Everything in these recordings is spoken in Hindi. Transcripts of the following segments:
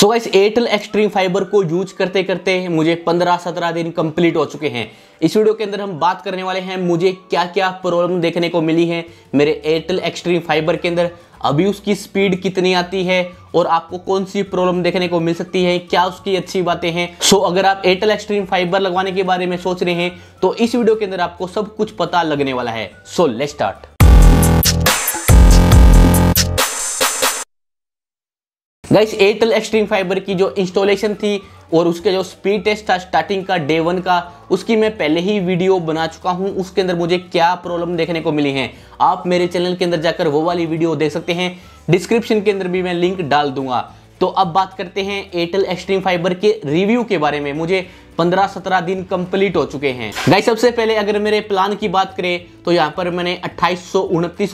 सो गाइस एयरटेल एक्सट्रीम फाइबर को यूज करते करते मुझे 15-17 दिन कंप्लीट हो चुके हैं इस वीडियो के अंदर हम बात करने वाले हैं मुझे क्या क्या प्रॉब्लम देखने को मिली है मेरे एयरटेल एक्सट्रीम फाइबर के अंदर अभी उसकी स्पीड कितनी आती है और आपको कौन सी प्रॉब्लम देखने को मिल सकती है क्या उसकी अच्छी बातें हैं सो so, अगर आप एयरटेल एक्सट्रीम फाइबर लगवाने के बारे में सोच रहे हैं तो इस वीडियो के अंदर आपको सब कुछ पता लगने वाला है so let start guys Airtel extreme fiber की जो इंस्टॉलेशन थी और उसके जो स्पीड टेस्ट था स्टार्टिंग का डे वन का उसकी मैं पहले ही वीडियो बना चुका हूं उसके अंदर मुझे क्या प्रॉब्लम देखने को मिली है आप मेरे चैनल के अंदर जाकर वो वाली वीडियो देख सकते हैं डिस्क्रिप्शन के अंदर भी मैं लिंक डाल दूंगा तो अब बात करते हैं एयरटेल एक्सट्रीम फाइबर के रिव्यू के बारे में मुझे 15-17 दिन कंप्लीट हो चुके हैं गाई सबसे पहले अगर मेरे प्लान की बात करें तो यहाँ पर मैंने अट्ठाईस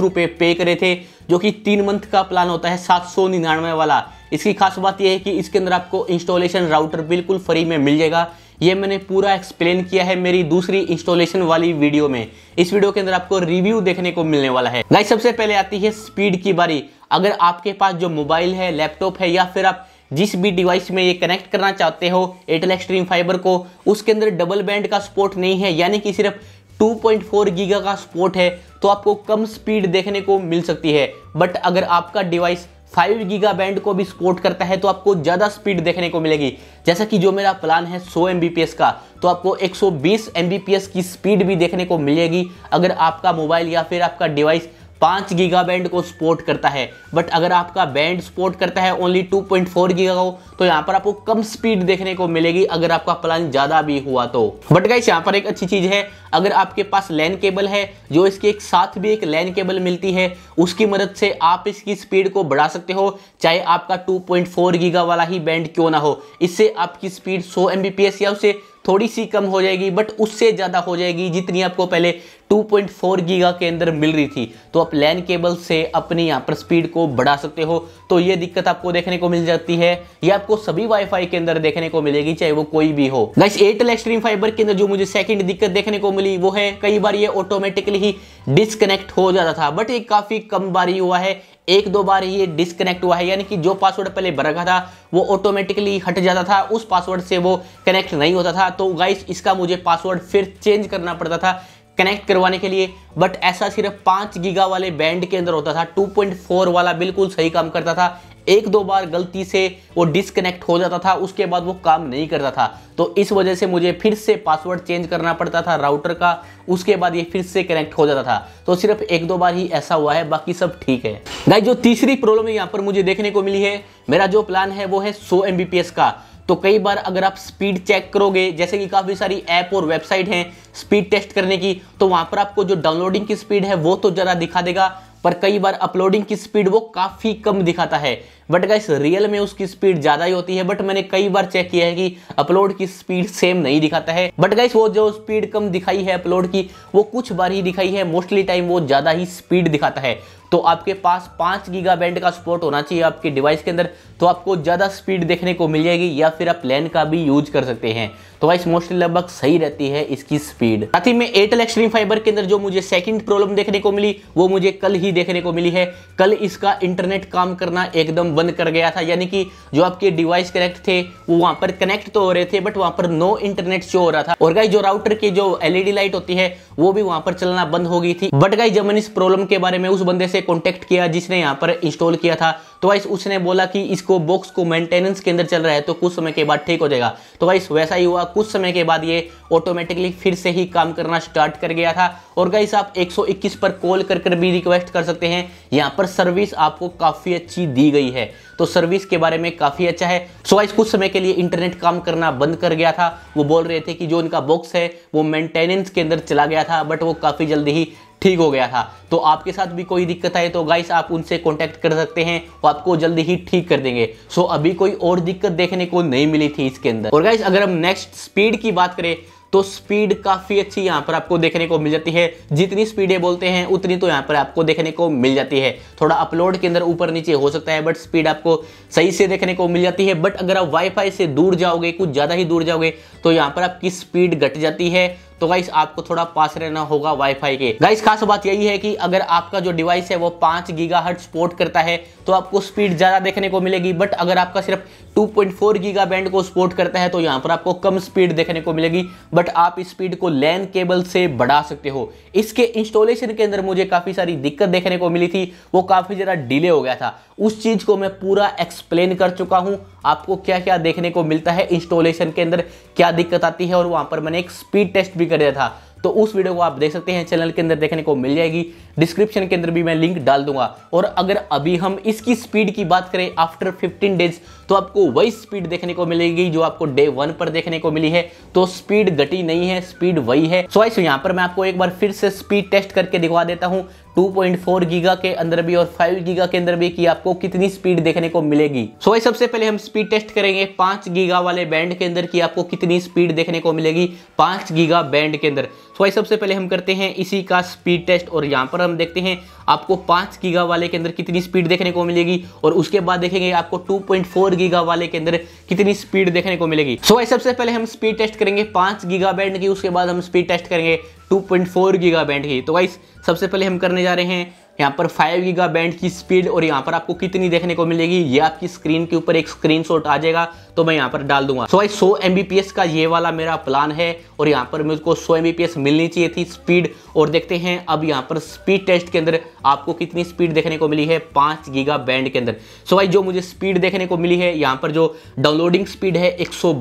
रुपए पे करे थे जो कि तीन मंथ का प्लान होता है सात वाला इसकी खास बात यह है कि इसके अंदर आपको इंस्टॉलेशन राउटर बिल्कुल फ्री में मिल जाएगा ये मैंने पूरा एक्सप्लेन किया है मेरी दूसरी इंस्टॉलेशन वाली वीडियो में इस वीडियो के अंदर आपको रिव्यू देखने को मिलने वाला है गाइस सबसे पहले आती है स्पीड की बारी अगर आपके पास जो मोबाइल है लैपटॉप है या फिर आप जिस भी डिवाइस में ये कनेक्ट करना चाहते हो एयरटेल एक्सट्रीम फाइबर को उसके अंदर डबल बैंड का सपोर्ट नहीं है यानी कि सिर्फ 2.4 गीगा का सपोर्ट है तो आपको कम स्पीड देखने को मिल सकती है बट अगर आपका डिवाइस फाइव गीगा बैंड को भी सपोर्ट करता है तो आपको ज़्यादा स्पीड देखने को मिलेगी जैसा कि जो मेरा प्लान है 100 एम का तो आपको 120 एम की स्पीड भी देखने को मिलेगी अगर आपका मोबाइल या फिर आपका डिवाइस पाँच गीगा बैंड को सपोर्ट करता है बट अगर आपका बैंड सपोर्ट करता है ओनली 2.4 गीगा को तो यहाँ पर आपको कम स्पीड देखने को मिलेगी अगर आपका प्लान ज़्यादा भी हुआ तो बट गाइस यहाँ पर एक अच्छी चीज़ है अगर आपके पास लैन केबल है जो इसके एक साथ भी एक लैन केबल मिलती है उसकी मदद से आप इसकी स्पीड को बढ़ा सकते हो चाहे आपका फोर गीगा वाला ही बैंड क्यों ना हो इससे आपकी स्पीड सौ एमबीपीएस या उसे थोड़ी सी कम हो जाएगी बट उससे ज़्यादा हो जाएगी जितनी आपको पहले 2.4 गीगा के अंदर मिल रही थी तो आप लैन केबल से अपनी यहाँ पर स्पीड को बढ़ा सकते हो तो ये दिक्कत आपको देखने को मिल जाती है ये आपको सभी वाईफाई के अंदर देखने को मिलेगी चाहे वो कोई भी हो गाइस एयरटेल एक्सट्रीम फाइबर के अंदर जो मुझे सेकंड दिक्कत देखने को मिली वो है कई बार ये ऑटोमेटिकली ही डिसकनेक्ट हो जाता था बट ये काफ़ी कम बारी हुआ है एक दो बार ये डिसकनेक्ट हुआ है यानी कि जो पासवर्ड पहले भर रखा था वो ऑटोमेटिकली हट जाता था उस पासवर्ड से वो कनेक्ट नहीं होता था तो गाइस इसका मुझे पासवर्ड फिर चेंज करना पड़ता था कनेक्ट करवाने के लिए बट ऐसा सिर्फ पाँच गीगा वाले बैंड के अंदर होता था 2.4 वाला बिल्कुल सही काम करता था एक दो बार गलती से वो डिसकनेक्ट हो जाता था उसके बाद वो काम नहीं करता था तो इस वजह से मुझे फिर से पासवर्ड चेंज करना पड़ता था राउटर का उसके बाद ये फिर से कनेक्ट हो जाता था तो सिर्फ एक दो बार ही ऐसा हुआ है बाकी सब ठीक है भाई जो तीसरी प्रॉब्लम यहाँ पर मुझे देखने को मिली है मेरा जो प्लान है वो है सो एम का तो कई बार अगर आप स्पीड चेक करोगे जैसे कि काफ़ी सारी ऐप और वेबसाइट हैं स्पीड टेस्ट करने की तो वहाँ पर आपको जो डाउनलोडिंग की स्पीड है वो तो ज़रा दिखा देगा पर कई बार अपलोडिंग की स्पीड वो काफ़ी कम दिखाता है बट गाइस रियल में उसकी स्पीड ज़्यादा ही होती है बट मैंने कई बार चेक किया है कि अपलोड की स्पीड सेम नहीं दिखाता है बट गाइस वो जो स्पीड कम दिखाई है अपलोड की वो कुछ बार ही दिखाई है मोस्टली टाइम वो ज़्यादा ही स्पीड दिखाता है तो आपके पास पाँच गीगा बैंड का सपोर्ट होना चाहिए आपके डिवाइस के अंदर तो आपको ज़्यादा स्पीड देखने को मिल जाएगी या फिर आप लैन का भी यूज कर सकते हैं तो वाइस मोस्टली लगभग सही रहती है इसकी स्पीड साथ ही में एयरटेल एक्सट्रीम फाइबर के अंदर जो मुझे सेकंड प्रॉब्लम देखने को मिली वो मुझे कल ही देखने को मिली है कल इसका इंटरनेट काम करना एकदम बंद कर गया था यानी कि जो आपके डिवाइस कनेक्ट थे वो वहां पर कनेक्ट तो हो रहे थे बट वहां पर नो इंटरनेट शो हो रहा था और गाई जो राउटर की जो एलईडी लाइट होती है वो भी वहां पर चलना बंद हो गई थी बट गाई जब मैंने इस प्रॉब्लम के बारे में उस बंदे से कॉन्टेक्ट किया जिसने यहाँ पर इंस्टॉल किया था तो वाइस उसने बोला कि इसको बॉक्स को मेंटेनेंस के अंदर चल रहा है तो कुछ समय के बाद ठीक हो जाएगा तो वाइस वैसा ही हुआ कुछ समय के बाद ये ऑटोमेटिकली फिर से ही काम करना स्टार्ट कर गया था और गाइस आप 121 पर कॉल कर कर भी रिक्वेस्ट कर सकते हैं यहाँ पर सर्विस आपको काफ़ी अच्छी दी गई है तो सर्विस के बारे में काफ़ी अच्छा है सो स्वाइस कुछ समय के लिए इंटरनेट काम करना बंद कर गया था वो बोल रहे थे कि जो उनका बॉक्स है वो मेंटेनेंस के अंदर चला गया था बट वो काफ़ी जल्दी ही ठीक हो गया था तो आपके साथ भी कोई दिक्कत आए तो गाइस आप उनसे कांटेक्ट कर सकते हैं वो आपको जल्दी ही ठीक कर देंगे सो अभी कोई और दिक्कत देखने को नहीं मिली थी इसके अंदर और गाइस अगर हम नेक्स्ट स्पीड की बात करें तो स्पीड काफ़ी अच्छी यहाँ पर आपको देखने को मिल जाती है जितनी स्पीड बोलते हैं उतनी तो यहाँ पर आपको देखने को मिल जाती है थोड़ा अपलोड के अंदर ऊपर नीचे हो सकता है बट स्पीड आपको सही से देखने को मिल जाती है बट अगर आप वाईफाई से दूर जाओगे कुछ ज़्यादा ही दूर जाओगे तो यहाँ पर आपकी स्पीड घट जाती है तो गाइस आपको थोड़ा पास रहना होगा वाईफाई के गाइस खास बात यही है कि अगर आपका जो डिवाइस है वो पांच गीगा सपोर्ट करता है तो आपको स्पीड ज्यादा देखने को मिलेगी बट अगर आपका सिर्फ 2.4 पॉइंट गीगा बैंड को सपोर्ट करता है तो यहां पर आपको कम स्पीड देखने को मिलेगी बट आप इस स्पीड को लैन केबल से बढ़ा सकते हो इसके इंस्टॉलेशन के अंदर मुझे काफ़ी सारी दिक्कत देखने को मिली थी वो काफ़ी ज़रा डिले हो गया था उस चीज़ को मैं पूरा एक्सप्लेन कर चुका हूं आपको क्या क्या देखने को मिलता है इंस्टॉलेशन के अंदर क्या दिक्कत आती है और वहां पर मैंने एक स्पीड टेस्ट भी कर दिया था तो उस वीडियो को आप देख सकते हैं चैनल के अंदर देखने को मिल जाएगी डिस्क्रिप्शन के अंदर भी मैं लिंक डाल दूंगा और अगर अभी हम इसकी स्पीड की बात करें आफ्टर 15 डेज तो आपको वही स्पीड देखने को मिलेगी जो आपको डे वन पर देखने को मिली है तो स्पीड घटी नहीं है स्पीड वही है सो so, तो यहाँ पर मैं आपको एक बार फिर से स्पीड टेस्ट करके दिखवा देता हूँ 2.4 गीगा के अंदर भी और 5 गीगा के अंदर भी कि आपको कितनी स्पीड देखने को मिलेगी सो so, सबसे पहले हम स्पीड टेस्ट करेंगे 5 गीगा वाले बैंड के अंदर कि आपको कितनी स्पीड देखने को मिलेगी 5 गीगा बैंड के अंदर सो so, सबसे पहले हम करते हैं इसी का स्पीड टेस्ट और यहाँ पर हम देखते हैं आपको 5 गीगा वाले के अंदर कितनी स्पीड देखने को मिलेगी और उसके बाद देखेंगे आपको टू गीगा वाले के अंदर कितनी स्पीड देखने को मिलेगी सो so, सबसे पहले हम स्पीड टेस्ट करेंगे पांच गीगा बैंड की उसके बाद हम स्पीड टेस्ट करेंगे 2.4 गीगा बैंड की तो वाइस सबसे पहले हम करने जा रहे हैं यहाँ पर फाइव गीगा बैंड की स्पीड और यहाँ पर आपको कितनी देखने को मिलेगी ये आपकी स्क्रीन के ऊपर एक स्क्रीन आ जाएगा तो मैं यहाँ पर डाल दूंगा सो so, भाई 100 एमबीपीएस का ये वाला मेरा प्लान है और यहाँ पर मुझको 100 एम मिलनी चाहिए थी स्पीड और देखते हैं अब यहाँ पर स्पीड टेस्ट के अंदर आपको कितनी स्पीड देखने को मिली है पाँच गीगा बैंड के अंदर सो भाई जो मुझे स्पीड देखने को मिली है यहाँ पर जो डाउनलोडिंग स्पीड है एक सौ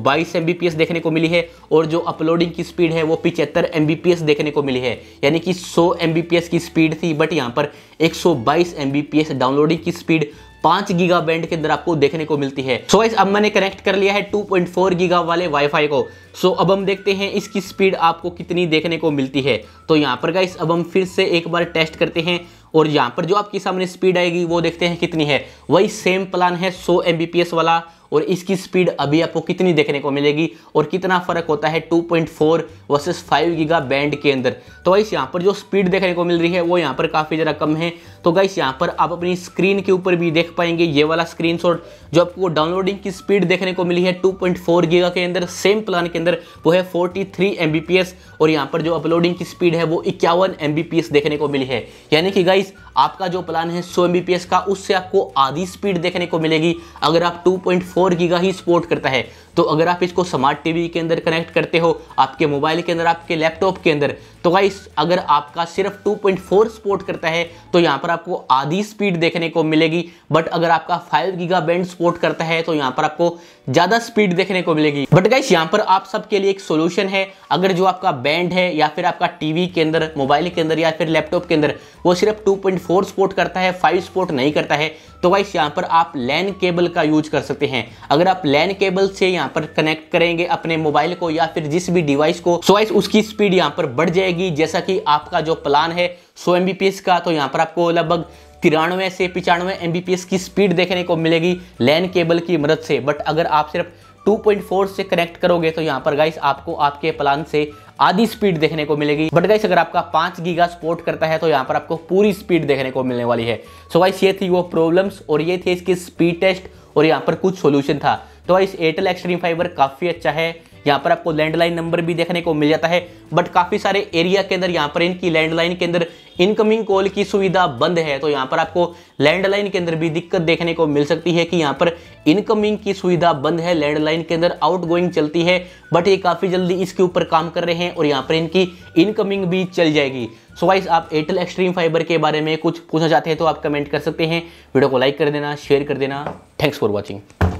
देखने को मिली है और जो अपलोडिंग की स्पीड है वो पिचहत्तर एमबीपीएस देखने को मिली है यानी कि सौ एमबीपीएस की स्पीड थी बट यहाँ पर एक सौ डाउनलोडिंग की स्पीड पांच गीगा बैंड के अंदर आपको देखने को मिलती है सो so अब मैंने कनेक्ट कर लिया है 2.4 गीगा वाले वाईफाई को सो so अब हम देखते हैं इसकी स्पीड आपको कितनी देखने को मिलती है तो यहाँ पर गाइस अब हम फिर से एक बार टेस्ट करते हैं और यहाँ पर जो आपके सामने स्पीड आएगी वो देखते हैं कितनी है वही सेम प्लान है सौ एम वाला और इसकी स्पीड अभी आपको कितनी देखने को मिलेगी और कितना फ़र्क होता है 2.4 वर्सेज फाइव गीगा बैंड के अंदर तो इस यहाँ पर जो स्पीड देखने को मिल रही है वो यहाँ पर काफ़ी ज़रा कम है तो गाइस यहाँ पर आप अपनी स्क्रीन के ऊपर भी देख पाएंगे ये वाला स्क्रीन जो आपको डाउनलोडिंग की स्पीड देखने को मिली है टू पॉइंट के अंदर सेम प्लान के अंदर वो है फोर्टी थ्री और यहाँ पर जो अपलोडिंग की स्पीड है वो इक्यावन एम देखने को मिली है यानी कि गाइस आपका जो प्लान है सौ एम का उससे आपको आधी स्पीड देखने को मिलेगी अगर आप टू पॉइंट ही सपोर्ट करता है तो अगर आप इसको स्मार्ट टीवी के अंदर कनेक्ट करते हो आपके मोबाइल के अंदर आपके लैपटॉप के अंदर तो गाइस अगर आपका सिर्फ 2.4 सपोर्ट करता है तो यहाँ पर आपको आधी स्पीड देखने को मिलेगी बट अगर आपका 5 गीगा बैंड सपोर्ट करता है तो यहाँ पर आपको ज़्यादा स्पीड देखने को मिलेगी बट गाइस यहाँ पर आप सबके लिए एक सोल्यूशन है अगर जो आपका बैंड है या फिर आपका टीवी के अंदर मोबाइल के अंदर या फिर लैपटॉप के अंदर वो सिर्फ 2.4 सपोर्ट करता है फाइव सपोर्ट नहीं करता है तो गाइस यहाँ पर आप लैन केबल का यूज कर सकते हैं अगर आप लैन केबल से यहाँ पर कनेक्ट करेंगे अपने मोबाइल को या फिर जिस भी डिवाइस को सो उसकी स्पीड यहाँ पर बढ़ जाएगी जैसा कि आपका जो प्लान है सो एम का तो यहाँ पर आपको लगभग तिरानवे से पिचानवे एम की स्पीड देखने को मिलेगी लैन केबल की मदद से बट अगर आप सिर्फ 2.4 से कनेक्ट करोगे तो यहाँ पर गाइस आपको आपके प्लान से आधी स्पीड देखने को मिलेगी बट गाइस अगर आपका 5 गीगा सपोर्ट करता है तो यहाँ पर आपको पूरी स्पीड देखने को मिलने वाली है सो so गाइस ये थी वो प्रॉब्लम्स और ये थे इसकी स्पीड टेस्ट और यहाँ पर कुछ सोल्यूशन था तो इस एयरटेल एक्सट्रीम फाइबर काफ़ी अच्छा है यहाँ पर आपको लैंडलाइन नंबर भी देखने को मिल जाता है बट काफ़ी सारे एरिया के अंदर यहाँ पर इनकी लैंडलाइन के अंदर इनकमिंग कॉल की सुविधा बंद है तो यहाँ पर आपको लैंडलाइन के अंदर भी दिक्कत देखने को मिल सकती है कि यहाँ पर इनकमिंग की सुविधा बंद है लैंडलाइन के अंदर आउटगोइंग चलती है बट ये काफ़ी जल्दी इसके ऊपर काम कर रहे हैं और यहाँ पर इनकी इनकमिंग भी चल जाएगी सो वाइस आप एयरटेल एक्सट्रीम फाइबर के बारे में कुछ पूछना चाहते हैं तो आप कमेंट कर सकते हैं वीडियो को लाइक कर देना शेयर कर देना थैंक्स फॉर वॉचिंग